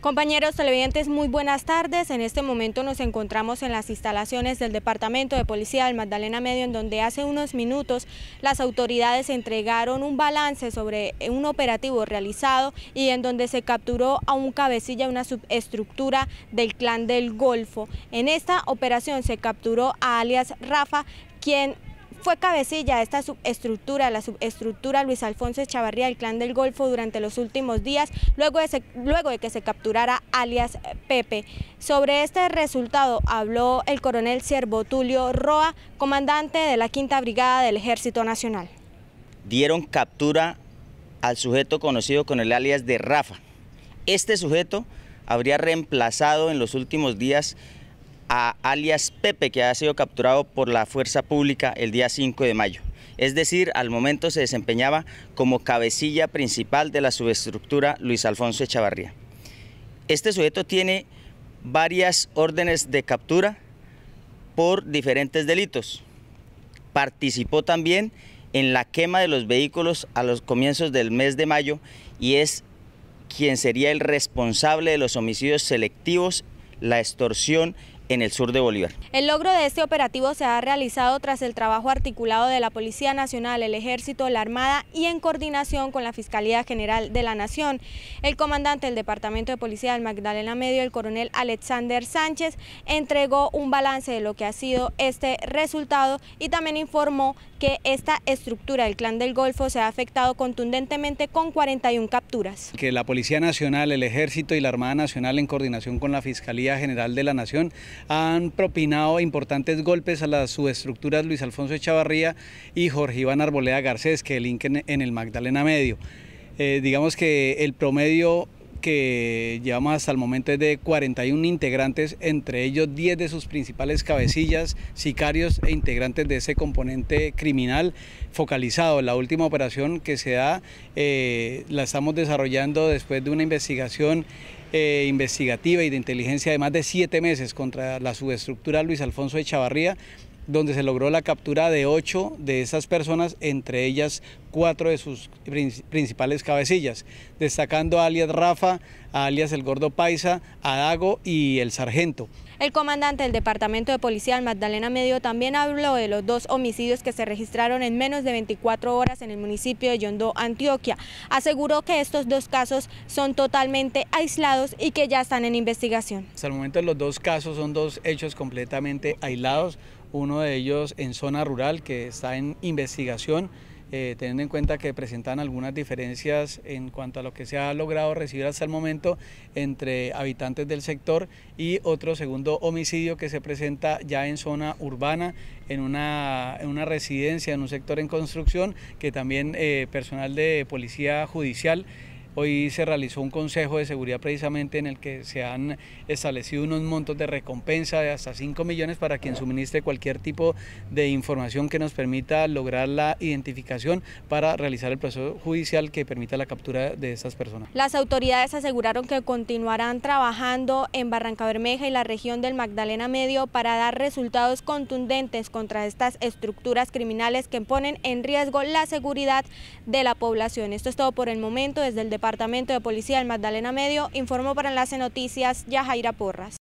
Compañeros televidentes, muy buenas tardes. En este momento nos encontramos en las instalaciones del Departamento de Policía del Magdalena Medio, en donde hace unos minutos las autoridades entregaron un balance sobre un operativo realizado y en donde se capturó a un cabecilla, una subestructura del clan del Golfo. En esta operación se capturó a alias Rafa, quien fue cabecilla de esta subestructura, la subestructura Luis Alfonso Echavarría el Clan del Golfo durante los últimos días, luego de, luego de que se capturara alias Pepe. Sobre este resultado habló el coronel Siervo Tulio Roa, comandante de la Quinta Brigada del Ejército Nacional. Dieron captura al sujeto conocido con el alias de Rafa. Este sujeto habría reemplazado en los últimos días a alias Pepe, que ha sido capturado por la fuerza pública el día 5 de mayo. Es decir, al momento se desempeñaba como cabecilla principal de la subestructura Luis Alfonso Echavarría. Este sujeto tiene varias órdenes de captura por diferentes delitos. Participó también en la quema de los vehículos a los comienzos del mes de mayo y es quien sería el responsable de los homicidios selectivos, la extorsión en el sur de Bolívar. El logro de este operativo se ha realizado tras el trabajo articulado de la Policía Nacional, el Ejército, la Armada y en coordinación con la Fiscalía General de la Nación. El comandante del Departamento de Policía del Magdalena Medio, el coronel Alexander Sánchez, entregó un balance de lo que ha sido este resultado y también informó que esta estructura del Clan del Golfo se ha afectado contundentemente con 41 capturas. Que la Policía Nacional, el Ejército y la Armada Nacional en coordinación con la Fiscalía General de la Nación han propinado importantes golpes a las subestructuras Luis Alfonso Echavarría y Jorge Iván Arboleda Garcés, que delinquen en el Magdalena Medio. Eh, digamos que el promedio que llevamos hasta el momento es de 41 integrantes, entre ellos 10 de sus principales cabecillas, sicarios e integrantes de ese componente criminal focalizado. La última operación que se da eh, la estamos desarrollando después de una investigación eh, investigativa y de inteligencia de más de siete meses contra la subestructura Luis Alfonso de Chavarría donde se logró la captura de ocho de esas personas, entre ellas cuatro de sus principales cabecillas, destacando a alias Rafa, a alias el Gordo Paisa, Adago y el Sargento. El comandante del Departamento de Policía, Magdalena Medio, también habló de los dos homicidios que se registraron en menos de 24 horas en el municipio de Yondó, Antioquia. Aseguró que estos dos casos son totalmente aislados y que ya están en investigación. Hasta el momento los dos casos son dos hechos completamente aislados, uno de ellos en zona rural que está en investigación, eh, teniendo en cuenta que presentan algunas diferencias en cuanto a lo que se ha logrado recibir hasta el momento entre habitantes del sector y otro segundo homicidio que se presenta ya en zona urbana, en una, en una residencia, en un sector en construcción, que también eh, personal de policía judicial Hoy se realizó un consejo de seguridad precisamente en el que se han establecido unos montos de recompensa de hasta 5 millones para quien suministre cualquier tipo de información que nos permita lograr la identificación para realizar el proceso judicial que permita la captura de estas personas. Las autoridades aseguraron que continuarán trabajando en Barranca Bermeja y la región del Magdalena Medio para dar resultados contundentes contra estas estructuras criminales que ponen en riesgo la seguridad de la población. Esto es todo por el momento desde el departamento Departamento de Policía del Magdalena Medio, informó para Enlace Noticias Yajaira Porras.